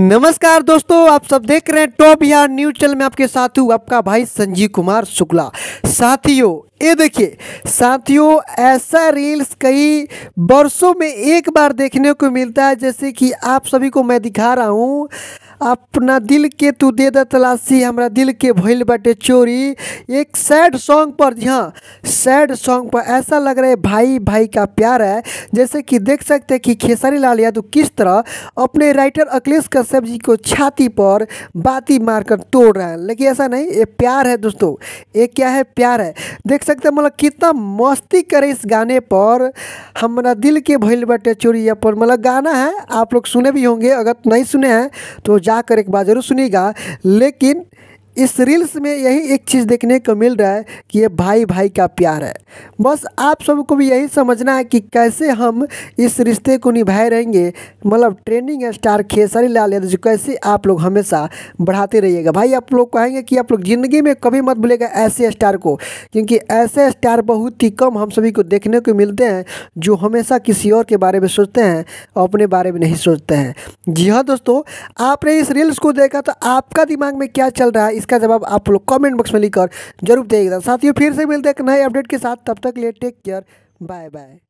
नमस्कार दोस्तों आप सब देख रहे हैं टॉप यार न्यूज चैनल में आपके साथ हूँ आपका भाई संजीव कुमार शुक्ला साथियों ये देखिए साथियों ऐसा रील्स कई वर्षों में एक बार देखने को मिलता है जैसे कि आप सभी को मैं दिखा रहा हूँ अपना दिल के तू दे तलाशी हमारा दिल के भैल बटे चोरी एक सैड सॉन्ग पर जी हाँ सैड सॉन्ग पर ऐसा लग रहा है भाई भाई का प्यार है जैसे कि देख सकते हैं कि खेसारी लाल यादव किस तरह अपने राइटर अखिलेश कश्यप जी को छाती पर बाती मारकर तोड़ रहे हैं लेकिन ऐसा नहीं ये प्यार है दोस्तों ये क्या है प्यार है देख सकते मतलब कितना मस्ती करे इस गाने पर हमारा दिल के भैल बटे चोरी पर मतलब गाना है आप लोग सुने भी होंगे अगर नहीं सुने हैं तो जाकर एक बार जरूर सुनिएगा लेकिन इस रील्स में यही एक चीज़ देखने को मिल रहा है कि ये भाई भाई का प्यार है बस आप सबको भी यही समझना है कि कैसे हम इस रिश्ते को निभाए रहेंगे मतलब ट्रेनिंग स्टार खेसरी लाल यादव जो कैसे आप लोग हमेशा बढ़ाते रहिएगा भाई आप लोग कहेंगे कि आप लोग ज़िंदगी में कभी मत भूलेगा ऐसे स्टार को क्योंकि ऐसे स्टार बहुत ही कम हम सभी को देखने को मिलते हैं जो हमेशा किसी और के बारे में सोचते हैं और अपने बारे में नहीं सोचते हैं जी हाँ दोस्तों आपने इस रील्स को देखा तो आपका दिमाग में क्या चल रहा है इस इसका जवाब आप लोग कमेंट बॉक्स में लिखकर जरूर देगा साथियों फिर से मिलते हैं एक नए अपडेट के साथ तब तक लिए टेक केयर बाय बाय